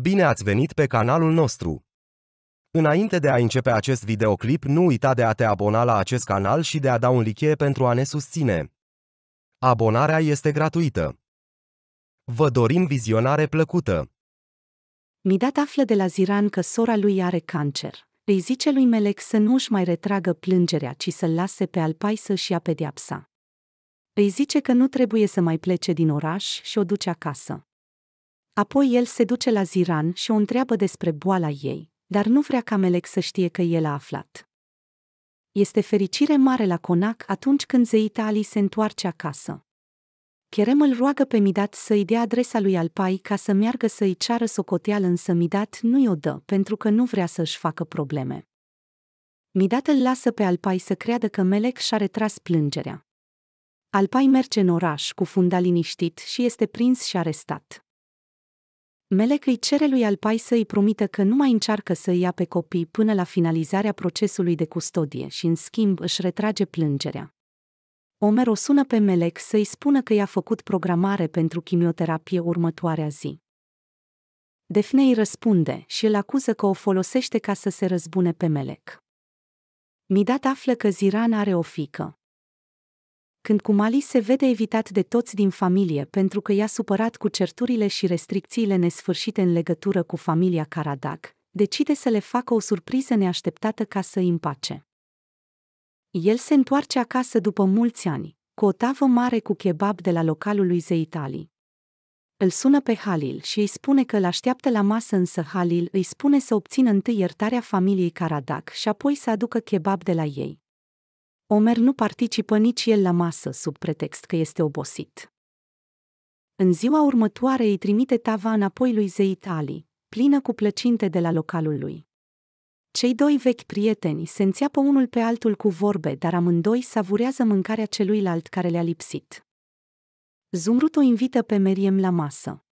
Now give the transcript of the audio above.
Bine ați venit pe canalul nostru! Înainte de a începe acest videoclip, nu uita de a te abona la acest canal și de a da un like pentru a ne susține. Abonarea este gratuită. Vă dorim vizionare plăcută! Midat află de la Ziran că sora lui are cancer. Îi zice lui Melek să nu își mai retragă plângerea, ci să-l lase pe Alpai să-și ia pediapsa. Îi zice că nu trebuie să mai plece din oraș și o duce acasă. Apoi el se duce la Ziran și o întreabă despre boala ei, dar nu vrea ca Melec să știe că el a aflat. Este fericire mare la conac atunci când zeita Ali se întoarce acasă. Cherem îl roagă pe Midat să-i dea adresa lui Alpai ca să meargă să-i ceară socoteal, însă Midat nu-i o dă pentru că nu vrea să-și facă probleme. Midat îl lasă pe Alpai să creadă că Melec și-a retras plângerea. Alpai merge în oraș cu funda liniștit și este prins și arestat. Melec îi cere lui Alpai să îi promită că nu mai încearcă să ia pe copii până la finalizarea procesului de custodie și, în schimb, își retrage plângerea. Omer o sună pe Melec să-i spună că i-a făcut programare pentru chimioterapie următoarea zi. Defne îi răspunde și îl acuză că o folosește ca să se răzbune pe Melec. Midat află că Ziran are o fică când Kumali se vede evitat de toți din familie pentru că i-a supărat cu certurile și restricțiile nesfârșite în legătură cu familia Karadag, decide să le facă o surpriză neașteptată ca să îi împace. El se întoarce acasă după mulți ani, cu o tavă mare cu kebab de la localul lui Zeitali. Îl sună pe Halil și îi spune că îl așteaptă la masă, însă Halil îi spune să obțină întâi iertarea familiei Karadak și apoi să aducă kebab de la ei. Omer nu participă nici el la masă sub pretext că este obosit. În ziua următoare îi trimite tava înapoi lui Zeitali, Ali, plină cu plăcinte de la localul lui. Cei doi vechi prieteni se înțeapă unul pe altul cu vorbe, dar amândoi savurează mâncarea celuilalt care le-a lipsit. Zumrut o invită pe Meriem la masă.